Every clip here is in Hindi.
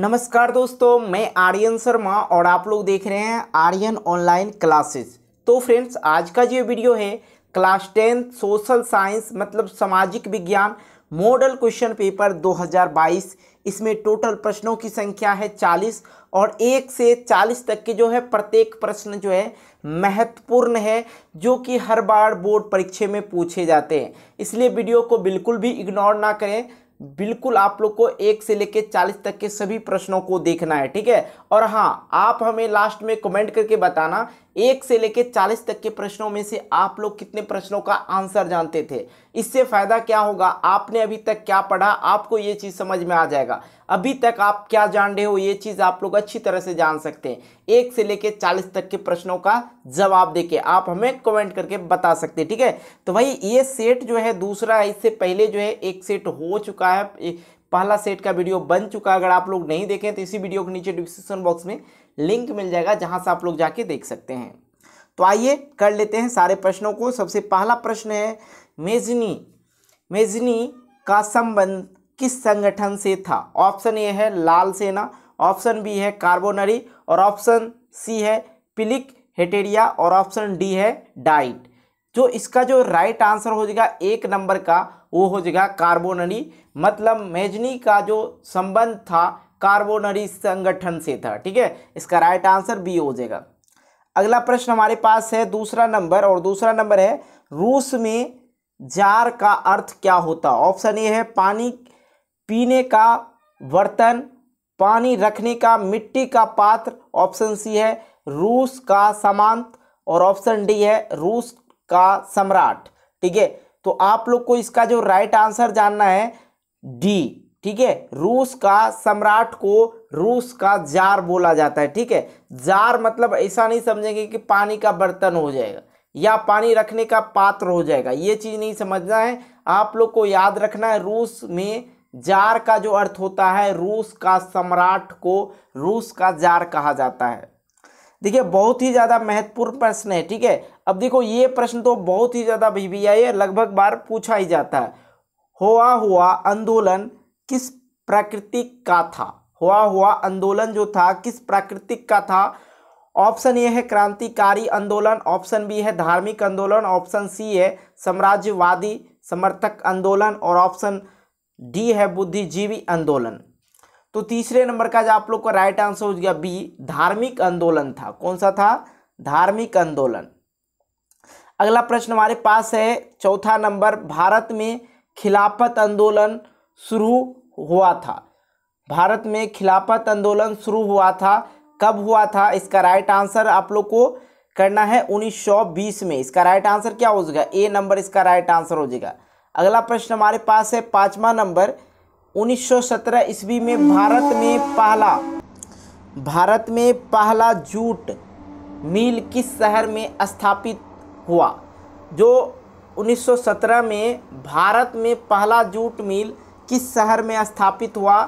नमस्कार दोस्तों मैं आर्यन शर्मा और आप लोग देख रहे हैं आर्यन ऑनलाइन क्लासेस तो फ्रेंड्स आज का जो वीडियो है क्लास टेंथ सोशल साइंस मतलब सामाजिक विज्ञान मॉडल क्वेश्चन पेपर 2022 इसमें टोटल प्रश्नों की संख्या है 40 और एक से 40 तक के जो है प्रत्येक प्रश्न जो है महत्वपूर्ण है जो कि हर बार बोर्ड परीक्षे में पूछे जाते हैं इसलिए वीडियो को बिल्कुल भी इग्नोर ना करें बिल्कुल आप लोग को एक से लेकर चालीस तक के सभी प्रश्नों को देखना है ठीक है और हाँ आप हमें लास्ट में कमेंट करके बताना एक से लेकर चालीस तक के प्रश्नों में से आप लोग कितने प्रश्नों का आंसर जानते थे इससे फ़ायदा क्या होगा आपने अभी तक क्या पढ़ा आपको ये चीज़ समझ में आ जाएगा अभी तक आप क्या जान रहे हो ये चीज़ आप लोग अच्छी तरह से जान सकते हैं एक से लेकर चालीस तक के प्रश्नों का जवाब देके आप हमें कमेंट करके बता सकते हैं ठीक है तो भाई ये सेट जो है दूसरा है इससे पहले जो है एक सेट हो चुका है पहला सेट का वीडियो बन चुका है अगर आप लोग नहीं देखें तो इसी वीडियो के नीचे डिस्क्रिप्शन बॉक्स में लिंक मिल जाएगा जहाँ से आप लोग जाके देख सकते हैं तो आइए कर लेते हैं सारे प्रश्नों को सबसे पहला प्रश्न है मेजनी मेजनी का संबंध किस संगठन से था ऑप्शन ए है लाल सेना ऑप्शन बी है कार्बोनरी और ऑप्शन सी है पिलिक हेटेरिया और ऑप्शन डी है डाइट जो इसका जो राइट आंसर हो जाएगा एक नंबर का वो हो जाएगा कार्बोनरी मतलब मेजनी का जो संबंध था कार्बोनरी संगठन से था ठीक है इसका राइट आंसर बी हो जाएगा अगला प्रश्न हमारे पास है दूसरा नंबर और दूसरा नंबर है रूस में जार का अर्थ क्या होता ऑप्शन ए है पानी पीने का बर्तन पानी रखने का मिट्टी का पात्र ऑप्शन सी है रूस का समांत और ऑप्शन डी है रूस का सम्राट ठीक है तो आप लोग को इसका जो राइट आंसर जानना है डी ठीक है रूस का सम्राट को रूस का जार बोला जाता है ठीक है जार मतलब ऐसा नहीं समझेंगे कि पानी का बर्तन हो जाएगा या पानी रखने का पात्र हो जाएगा ये चीज़ नहीं समझना है आप लोग को याद रखना है रूस में जार का जो अर्थ होता है रूस का सम्राट को रूस का जार कहा जाता है देखिए बहुत ही ज़्यादा महत्वपूर्ण प्रश्न है ठीक है अब देखो ये प्रश्न तो बहुत ही ज़्यादा भी, भी आई है लगभग बार पूछा ही जाता है हुआ हुआ आंदोलन किस प्राकृतिक का था हुआ हुआ आंदोलन जो था किस प्राकृतिक का था ऑप्शन ए है क्रांतिकारी आंदोलन ऑप्शन बी है धार्मिक आंदोलन ऑप्शन सी है साम्राज्यवादी समर्थक आंदोलन और ऑप्शन डी है बुद्धिजीवी आंदोलन तो तीसरे नंबर का जो आप लोग का राइट आंसर हो गया बी धार्मिक आंदोलन था कौन सा था धार्मिक आंदोलन अगला प्रश्न हमारे पास है चौथा नंबर भारत में खिलाफत आंदोलन शुरू हुआ था भारत में खिलाफत आंदोलन शुरू हुआ था कब हुआ था इसका राइट आंसर आप लोग को करना है 1920 में इसका राइट आंसर क्या हो जाएगा ए नंबर इसका राइट आंसर हो जाएगा अगला प्रश्न हमारे पास है पाँचवा नंबर 1917 ईस्वी में भारत में पहला भारत में पहला जूट मिल किस शहर में स्थापित हुआ जो 1917 में भारत में पहला जूट मिल किस शहर में स्थापित हुआ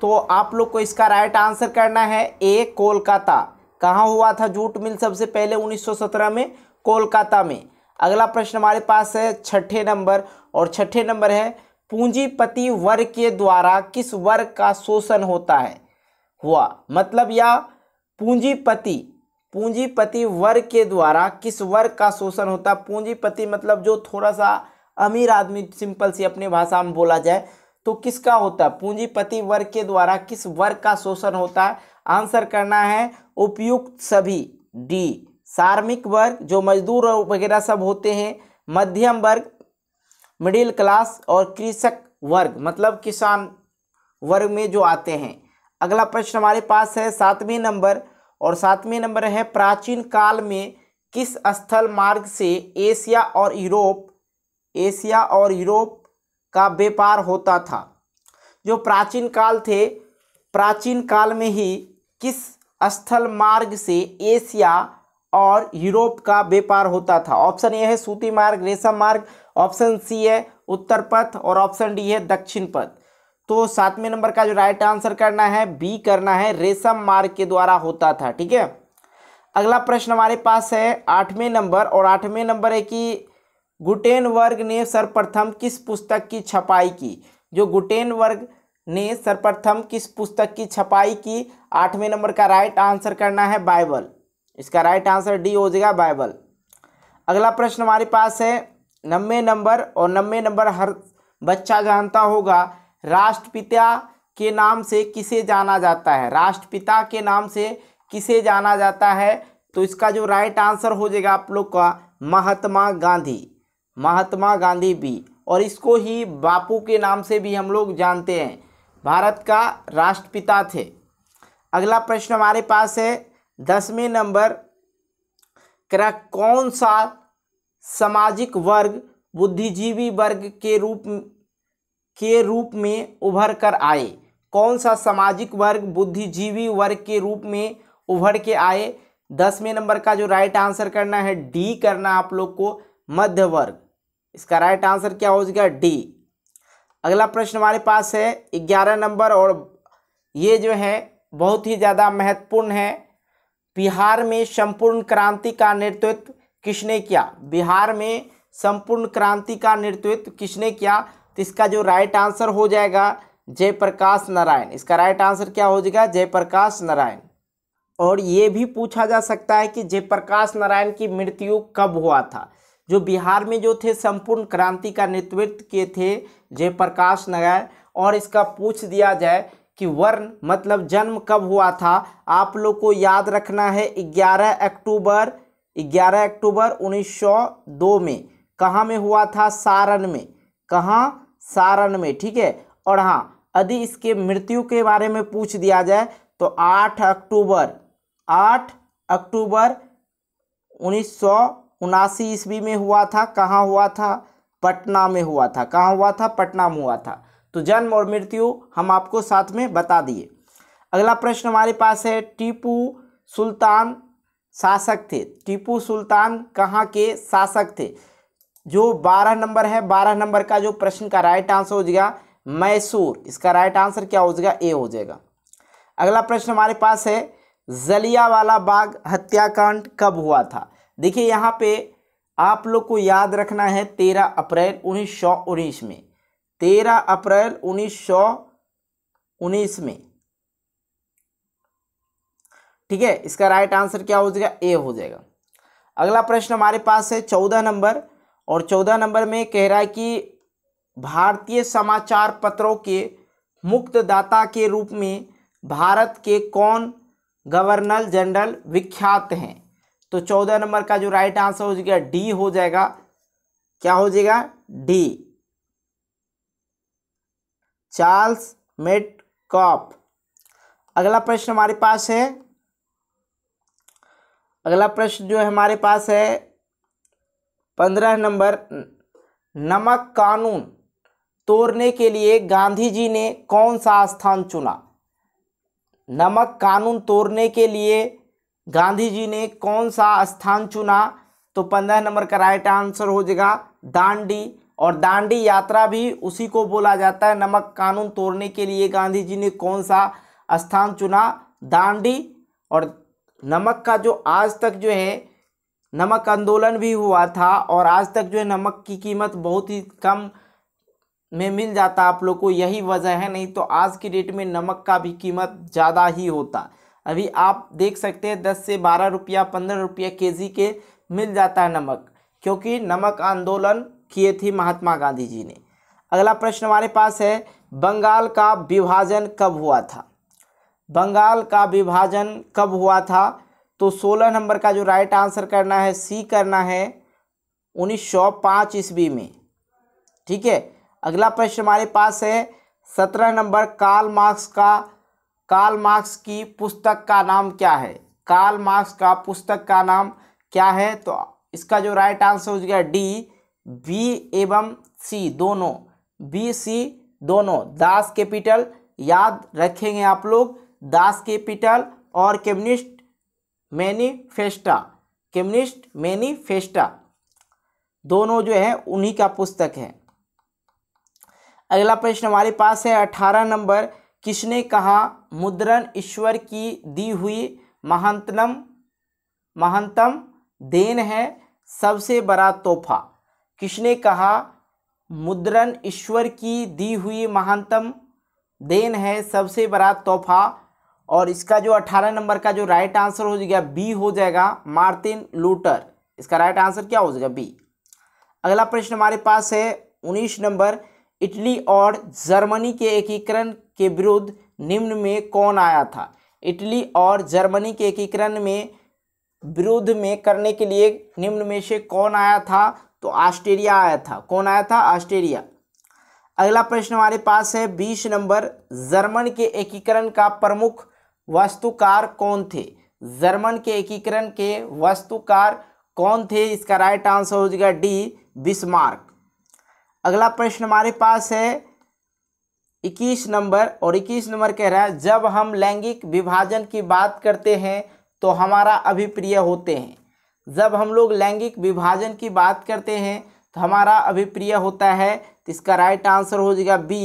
तो आप लोग को इसका राइट आंसर करना है ए कोलकाता कहाँ हुआ था जूट मिल सबसे पहले 1917 में कोलकाता में अगला प्रश्न हमारे पास है छठे नंबर और छठे नंबर है पूंजीपति वर्ग के द्वारा किस वर्ग का शोषण होता है हुआ मतलब या पूंजीपति पूंजीपति वर्ग के द्वारा किस वर्ग का शोषण होता पूंजीपति मतलब जो थोड़ा सा अमीर आदमी सिंपल सी अपनी भाषा में बोला जाए तो किसका होता है पूंजीपति वर्ग के द्वारा किस वर्ग का शोषण होता है आंसर करना है उपयुक्त सभी डी सार्मिक वर्ग जो मजदूर वगैरह सब होते हैं मध्यम वर्ग मिडिल क्लास और कृषक वर्ग मतलब किसान वर्ग में जो आते हैं अगला प्रश्न हमारे पास है सातवें नंबर और सातवें नंबर है प्राचीन काल में किस स्थल मार्ग से एशिया और यूरोप एशिया और यूरोप का व्यापार होता था जो प्राचीन काल थे प्राचीन काल में ही किस स्थल मार्ग से एशिया और यूरोप का व्यापार होता था ऑप्शन ए है सूती मार्ग रेशम मार्ग ऑप्शन सी है उत्तर पथ और ऑप्शन डी है दक्षिण पथ तो सातवें नंबर का जो राइट आंसर करना है बी करना है रेशम मार्ग के द्वारा होता था ठीक है अगला प्रश्न हमारे पास है आठवें नंबर और आठवें नंबर है कि गुटेनवर्ग ने सर्वप्रथम किस पुस्तक की छपाई की जो गुटेनवर्ग ने सर्वप्रथम किस पुस्तक की छपाई की आठवें नंबर का राइट आंसर करना है बाइबल इसका राइट आंसर डी हो जाएगा बाइबल अगला प्रश्न हमारे पास है नब्बे नंबर और नब्बे नंबर हर बच्चा जानता होगा राष्ट्रपिता के नाम से किसे जाना जाता है राष्ट्रपिता के नाम से किसे जाना जाता है तो इसका जो राइट आंसर हो जाएगा आप लोग का महात्मा गांधी महात्मा गांधी भी और इसको ही बापू के नाम से भी हम लोग जानते हैं भारत का राष्ट्रपिता थे अगला प्रश्न हमारे पास है दसवें नंबर क्रक कौन सा सामाजिक वर्ग बुद्धिजीवी वर्ग के रूप के रूप में उभर कर आए कौन सा सामाजिक वर्ग बुद्धिजीवी वर्ग के रूप में उभर के आए दसवें नंबर का जो राइट आंसर करना है डी करना आप लोग को मध्य वर्ग इसका राइट आंसर क्या हो जाएगा डी अगला प्रश्न हमारे पास है ग्यारह नंबर और ये जो है बहुत ही ज़्यादा महत्वपूर्ण है बिहार में संपूर्ण क्रांति का नेतृत्व किसने किया बिहार में संपूर्ण क्रांति का नेतृत्व किसने किया तो इसका जो राइट आंसर हो जाएगा जयप्रकाश नारायण इसका राइट आंसर क्या हो जाएगा जयप्रकाश नारायण और ये भी पूछा जा सकता है कि जयप्रकाश नारायण की मृत्यु कब हुआ था जो बिहार में जो थे संपूर्ण क्रांति का नेतृत्व किए थे जयप्रकाश नगर और इसका पूछ दिया जाए कि वर्ण मतलब जन्म कब हुआ था आप लोग को याद रखना है 11 अक्टूबर 11 अक्टूबर 1902 में कहाँ में हुआ था सारण में कहाँ सारण में ठीक है और हाँ यदि इसके मृत्यु के बारे में पूछ दिया जाए तो 8 अक्टूबर 8 अक्टूबर उनासी ईस्वी में हुआ था कहाँ हुआ था पटना में हुआ था कहाँ हुआ था पटना में हुआ था तो जन्म और मृत्यु हम आपको साथ में बता दिए अगला प्रश्न हमारे पास है टीपू सुल्तान शासक थे टीपू सुल्तान कहाँ के शासक थे जो बारह नंबर है बारह नंबर का जो प्रश्न का राइट आंसर हो जाएगा मैसूर इसका राइट आंसर क्या हो जाएगा ए हो जाएगा अगला प्रश्न हमारे पास है जलियावाला बाग हत्याकांड कब हुआ था देखिए यहाँ पे आप लोग को याद रखना है तेरह अप्रैल उन्नीस सौ उन्नीस में तेरह अप्रैल उन्नीस सौ उन्नीस में ठीक है इसका राइट आंसर क्या हो जाएगा ए हो जाएगा अगला प्रश्न हमारे पास है चौदह नंबर और चौदह नंबर में कह रहा है कि भारतीय समाचार पत्रों के मुक्तदाता के रूप में भारत के कौन गवर्नर जनरल विख्यात हैं तो चौदह नंबर का जो राइट आंसर हो जाएगा डी हो जाएगा क्या हो जाएगा डी चार्ल्स मेट कॉप अगला प्रश्न हमारे पास है अगला प्रश्न जो हमारे पास है पंद्रह नंबर नमक कानून तोड़ने के लिए गांधी जी ने कौन सा स्थान चुना नमक कानून तोड़ने के लिए गांधी जी ने कौन सा स्थान चुना तो पंद्रह नंबर का राइट आंसर हो जाएगा दांडी और दांडी यात्रा भी उसी को बोला जाता है नमक कानून तोड़ने के लिए गांधी जी ने कौन सा स्थान चुना दांडी और नमक का जो आज तक जो है नमक आंदोलन भी हुआ था और आज तक जो है नमक की कीमत बहुत ही कम में मिल जाता आप लोग को यही वजह है नहीं तो आज की डेट में नमक का भी कीमत ज़्यादा ही होता अभी आप देख सकते हैं दस से बारह रुपया पंद्रह रुपया के जी के मिल जाता है नमक क्योंकि नमक आंदोलन किए थे महात्मा गांधी जी ने अगला प्रश्न हमारे पास है बंगाल का विभाजन कब हुआ था बंगाल का विभाजन कब हुआ था तो 16 नंबर का जो राइट आंसर करना है सी करना है 1905 ईस्वी में ठीक है अगला प्रश्न हमारे पास है सत्रह नंबर कार्ल मार्क्स का कार्ल मार्क्स की पुस्तक का नाम क्या है कार्ल मार्क्स का पुस्तक का नाम क्या है तो इसका जो राइट आंसर हो गया डी बी एवं सी दोनों बी सी दोनों दास कैपिटल याद रखेंगे आप लोग दास कैपिटल और कम्युनिस्ट मैनीफेस्टा कम्युनिस्ट मैनीफेस्टा दोनों जो है उन्हीं का पुस्तक है अगला प्रश्न हमारे पास है अठारह नंबर किसने कहा मुद्रण ईश्वर की दी हुई महानतम महानतम देन है सबसे बड़ा तोहफा किसने कहा मुद्रण ईश्वर की दी हुई महानतम देन है सबसे बड़ा तोहफा और इसका जो 18 नंबर का जो राइट आंसर हो जाएगा बी हो जाएगा मार्टिन लूटर इसका राइट आंसर क्या हो जाएगा बी अगला प्रश्न हमारे पास है 19 नंबर इटली और जर्मनी के एकीकरण के विरुद्ध निम्न में कौन आया था इटली और जर्मनी के एकीकरण में विरुद्ध में करने के लिए निम्न में से कौन आया था तो ऑस्ट्रेलिया आया था कौन आया था ऑस्ट्रेलिया अगला प्रश्न हमारे पास है बीस नंबर जर्मन के एकीकरण का प्रमुख वस्तुकार कौन थे जर्मन के एकीकरण के वस्तुकार कौन थे इसका राइट आंसर हो जाएगा डी बिस्मार्क अगला प्रश्न हमारे पास है इक्कीस नंबर और इक्कीस नंबर कह रहा है जब हम लैंगिक विभाजन की बात करते हैं तो हमारा अभिप्रिय होते हैं जब हम लोग लैंगिक विभाजन की बात करते हैं तो हमारा अभिप्रिय होता है तो इसका राइट आंसर हो जाएगा बी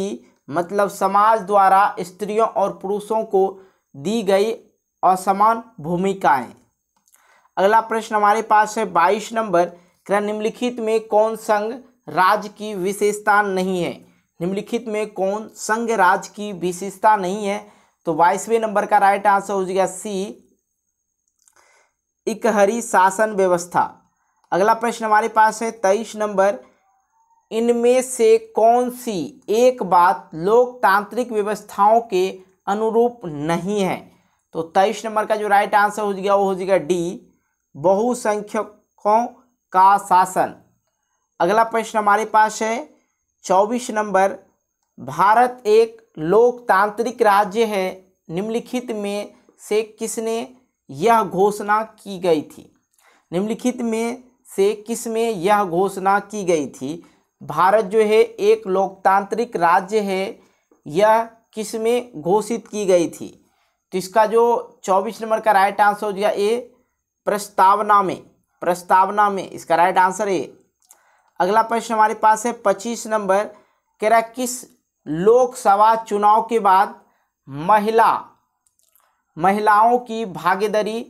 मतलब समाज द्वारा स्त्रियों और पुरुषों को दी गई असमान भूमिकाएं अगला प्रश्न हमारे पास है बाईस नंबर निम्नलिखित में कौन संघ राज्य की विशेषता नहीं है निम्नलिखित में कौन संघ राज्य की विशेषता नहीं है तो बाईसवें नंबर का राइट आंसर हो जाएगा सी इकहरी शासन व्यवस्था अगला प्रश्न हमारे पास है तेईस नंबर इनमें से कौन सी एक बात लोकतांत्रिक व्यवस्थाओं के अनुरूप नहीं है तो तेईस नंबर का जो राइट आंसर हो जाएगा वो हो जाएगा डी बहुसंख्यकों का शासन अगला प्रश्न हमारे पास है चौबीस नंबर भारत एक लोकतांत्रिक राज्य है निम्नलिखित में से किसने यह घोषणा की गई थी निम्नलिखित में से किस में यह घोषणा की गई थी भारत जो है एक लोकतांत्रिक राज्य है यह किस में घोषित की गई थी तो इसका जो चौबीस नंबर का राइट आंसर हो गया ए प्रस्तावना में प्रस्तावना में इसका राइट आंसर ए अगला प्रश्न हमारे पास है पच्चीस नंबर कह रहा किस लोकसभा चुनाव के बाद महिला महिलाओं की भागीदारी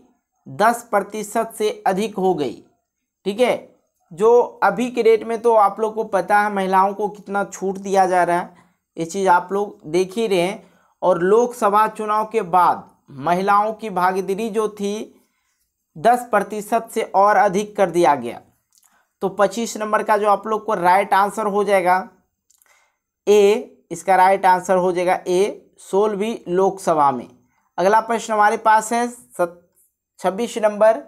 दस प्रतिशत से अधिक हो गई ठीक है जो अभी के डेट में तो आप लोग को पता है महिलाओं को कितना छूट दिया जा रहा है ये चीज़ आप लोग देख ही रहे हैं और लोकसभा चुनाव के बाद महिलाओं की भागीदारी जो थी दस प्रतिशत से और अधिक कर दिया गया तो पच्चीस नंबर का जो आप लोग को राइट आंसर हो जाएगा ए इसका राइट आंसर हो जाएगा ए सोलहवीं लोकसभा में अगला प्रश्न हमारे पास है सत छब्बीस नंबर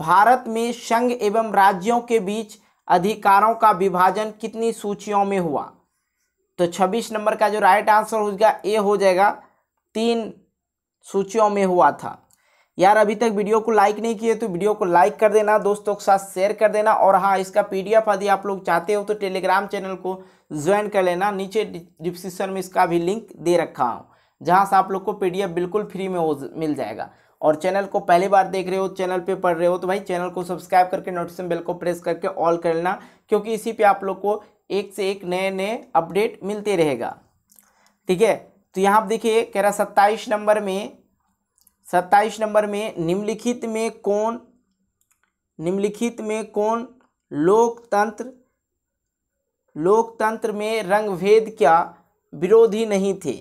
भारत में संघ एवं राज्यों के बीच अधिकारों का विभाजन कितनी सूचियों में हुआ तो छब्बीस नंबर का जो राइट आंसर हो जाएगा ए हो जाएगा तीन सूचियों में हुआ था यार अभी तक वीडियो को लाइक नहीं किए तो वीडियो को लाइक कर देना दोस्तों के साथ शेयर कर देना और हाँ इसका पीडीएफ यदि आप लोग चाहते हो तो टेलीग्राम चैनल को ज्वाइन कर लेना नीचे डिस्क्रिप्शन में इसका भी लिंक दे रखा हूँ जहाँ से आप लोग को एफ बिल्कुल फ्री में मिल जाएगा और चैनल को पहली बार देख रहे हो चैनल पे पढ़ रहे हो तो भाई चैनल को सब्सक्राइब करके नोटिफिकेशन बेल को प्रेस करके ऑल कर लेना क्योंकि इसी पे आप लोग को एक से एक नए नए अपडेट मिलते रहेगा ठीक है तो यहाँ आप देखिए कह रहा सत्ताईस नंबर में सत्ताईस नंबर में निम्नलिखित में कौन निम्नलिखित में कौन लोकतंत्र लोकतंत्र में रंगभेद क्या विरोधी नहीं थे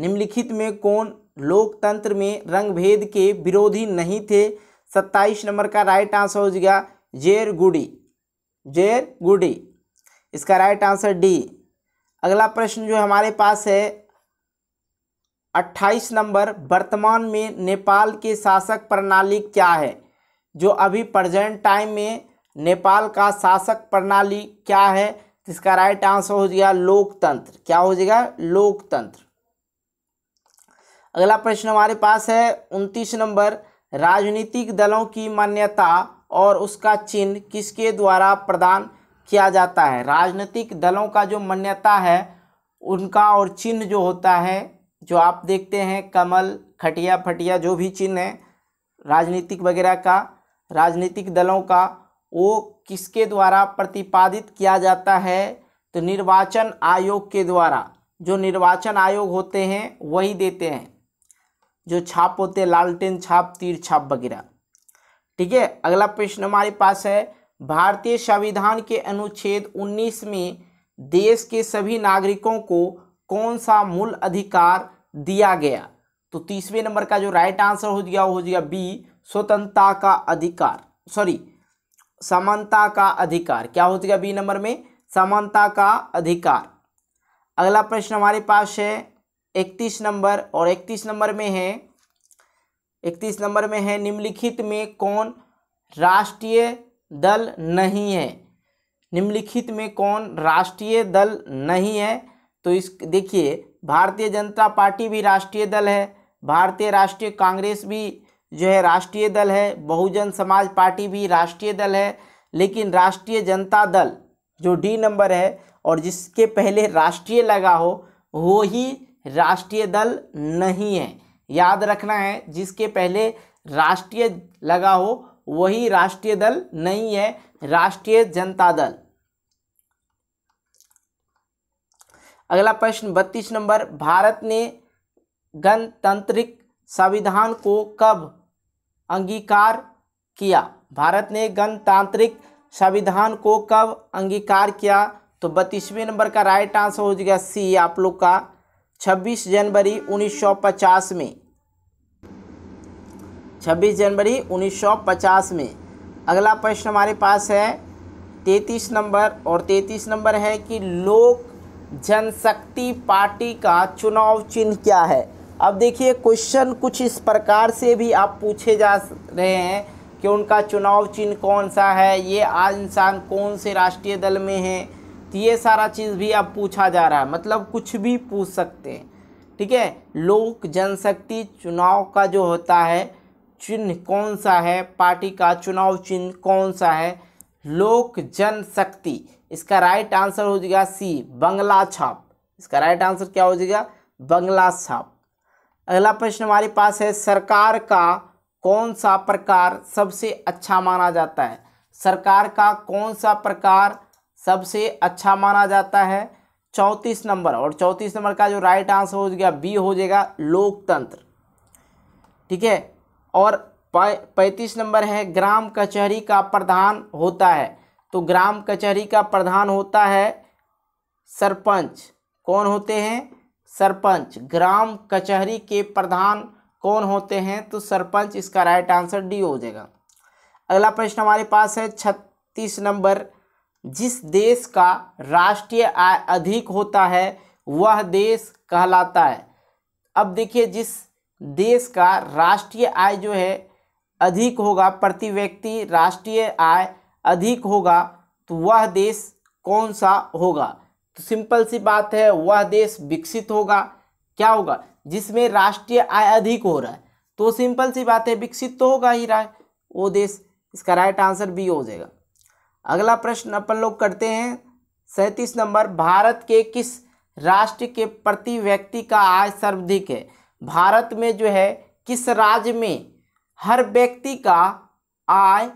निम्नलिखित में कौन लोकतंत्र में रंगभेद के विरोधी नहीं थे सत्ताईस नंबर का राइट आंसर हो जाएगा जेर गुडी जेर गुडी इसका राइट आंसर डी अगला प्रश्न जो हमारे पास है अट्ठाईस नंबर वर्तमान में नेपाल के शासक प्रणाली क्या है जो अभी प्रजेंट टाइम में नेपाल का शासक प्रणाली क्या है इसका राइट आंसर हो जाएगा लोकतंत्र क्या हो जाएगा लोकतंत्र अगला प्रश्न हमारे पास है उनतीस नंबर राजनीतिक दलों की मान्यता और उसका चिन्ह किसके द्वारा प्रदान किया जाता है राजनीतिक दलों का जो मान्यता है उनका और चिन्ह जो होता है जो आप देखते हैं कमल खटिया फटिया जो भी चिन्ह है राजनीतिक वगैरह का राजनीतिक दलों का वो किसके द्वारा प्रतिपादित किया जाता है तो निर्वाचन आयोग के द्वारा जो निर्वाचन आयोग होते हैं वही देते हैं जो छाप होते हैं लालटेन छाप तीर छाप वगैरह ठीक है अगला प्रश्न हमारे पास है भारतीय संविधान के अनुच्छेद 19 में देश के सभी नागरिकों को कौन सा मूल अधिकार दिया गया तो तीसवें नंबर का जो राइट आंसर हो गया हो जाएगा बी स्वतंत्रता का अधिकार सॉरी समानता का अधिकार क्या हो जाएगा बी नंबर में समानता का अधिकार अगला प्रश्न हमारे पास है इकतीस नंबर और इकतीस नंबर में है इकतीस नंबर में है निम्नलिखित में कौन राष्ट्रीय दल नहीं है निम्नलिखित में कौन राष्ट्रीय दल नहीं है तो इस देखिए भारतीय जनता पार्टी भी राष्ट्रीय दल है भारतीय राष्ट्रीय कांग्रेस भी जो है राष्ट्रीय दल है बहुजन समाज पार्टी भी राष्ट्रीय दल है लेकिन राष्ट्रीय जनता दल जो डी नंबर है और जिसके पहले राष्ट्रीय लगा हो वो ही राष्ट्रीय दल नहीं है याद रखना है जिसके पहले राष्ट्रीय लगा हो वही राष्ट्रीय दल नहीं है राष्ट्रीय जनता दल अगला प्रश्न बत्तीस नंबर भारत ने गणतांत्रिक संविधान को कब अंगीकार किया भारत ने गणतांत्रिक संविधान को कब अंगीकार किया तो बत्तीसवें नंबर का राइट आंसर हो जाएगा सी आप लोग का 26 जनवरी 1950 में 26 जनवरी 1950 में अगला प्रश्न हमारे पास है 33 नंबर और 33 नंबर है कि लोक जनशक्ति पार्टी का चुनाव चिन्ह क्या है अब देखिए क्वेश्चन कुछ इस प्रकार से भी आप पूछे जा रहे हैं कि उनका चुनाव चिन्ह कौन सा है ये आज इंसान कौन से राष्ट्रीय दल में है तो ये सारा चीज़ भी अब पूछा जा रहा है मतलब कुछ भी पूछ सकते हैं ठीक है लोक जनशक्ति चुनाव का जो होता है चिन्ह कौन सा है पार्टी का चुनाव चिन्ह कौन सा है लोक जनशक्ति इसका राइट आंसर हो जाएगा सी बंगला छाप इसका राइट आंसर क्या हो जाएगा बंगला छाप अगला प्रश्न हमारे पास है सरकार का कौन सा प्रकार सबसे अच्छा माना जाता है सरकार का कौन सा प्रकार सबसे अच्छा माना जाता है चौंतीस नंबर और चौंतीस नंबर का जो राइट आंसर हो जाएगा बी हो जाएगा लोकतंत्र ठीक है और पैंतीस नंबर है ग्राम कचहरी का प्रधान होता है तो ग्राम कचहरी का प्रधान होता है सरपंच कौन होते हैं सरपंच ग्राम कचहरी के प्रधान कौन होते हैं तो सरपंच इसका राइट आंसर डी हो जाएगा अगला प्रश्न हमारे पास है छत्तीस नंबर जिस देश का राष्ट्रीय आय अधिक होता है वह देश कहलाता है अब देखिए जिस देश का राष्ट्रीय आय जो है अधिक होगा प्रति व्यक्ति राष्ट्रीय आय अधिक होगा तो वह देश कौन सा होगा तो सिंपल सी बात है वह देश विकसित होगा क्या होगा जिसमें राष्ट्रीय आय अधिक हो रहा है तो सिंपल सी बात है विकसित तो होगा ही राय वो देश इसका राइट आंसर बी हो जाएगा अगला प्रश्न अपन लोग करते हैं सैंतीस नंबर भारत के किस राष्ट्र के प्रति व्यक्ति का आय सर्वाधिक है भारत में जो है किस राज्य में हर व्यक्ति का आय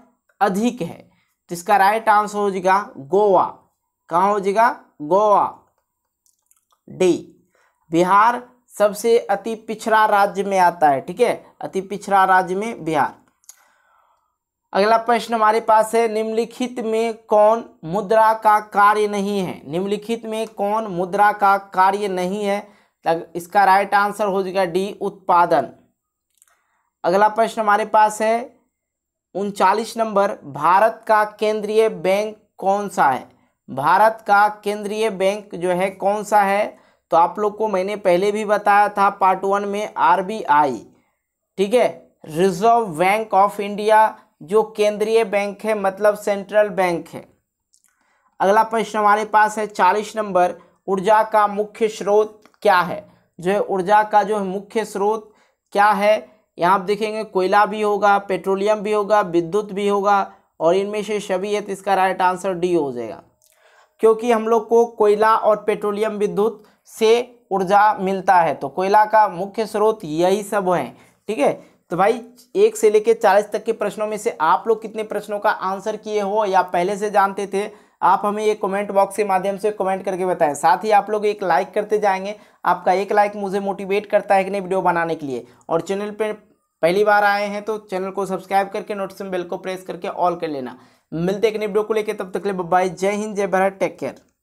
अधिक है तो इसका राइट आंसर हो जाएगा गोवा कहाँ हो जाएगा गोवा डी बिहार सबसे अति पिछड़ा राज्य में आता है ठीक है अति पिछड़ा राज्य में बिहार अगला प्रश्न हमारे पास है निम्नलिखित में कौन मुद्रा का कार्य नहीं है निम्नलिखित में कौन मुद्रा का कार्य नहीं है इसका राइट आंसर हो जाएगा डी उत्पादन अगला प्रश्न हमारे पास है उनचालीस नंबर भारत का केंद्रीय बैंक कौन सा है भारत का केंद्रीय बैंक जो है कौन सा है तो आप लोग को मैंने पहले भी बताया था पार्ट वन में आरबीआई ठीक है रिजर्व बैंक ऑफ इंडिया जो केंद्रीय बैंक है मतलब सेंट्रल बैंक है अगला प्रश्न हमारे पास है चालीस नंबर ऊर्जा का मुख्य स्रोत क्या है जो है ऊर्जा का जो है मुख्य स्रोत क्या है यहाँ आप देखेंगे कोयला भी होगा पेट्रोलियम भी होगा विद्युत भी होगा और इनमें से सभी है तो इसका राइट आंसर डी हो जाएगा क्योंकि हम लोग को कोयला और पेट्रोलियम विद्युत से ऊर्जा मिलता है तो कोयला का मुख्य स्रोत यही सब हैं ठीक है तो भाई एक से लेकर चालीस तक के प्रश्नों में से आप लोग कितने प्रश्नों का आंसर किए हो या पहले से जानते थे आप हमें ये कमेंट बॉक्स के माध्यम से कमेंट करके बताएं साथ ही आप लोग एक लाइक करते जाएंगे आपका एक लाइक मुझे मोटिवेट करता है कि नहीं वीडियो बनाने के लिए और चैनल पर पहली बार आए हैं तो चैनल को सब्सक्राइब करके नोटिफिकेशन बेल को प्रेस करके ऑल कर लेना मिलते एक नई वीडियो को लेकर तब तक ले बाय जय हिंद जय भारत टेक केयर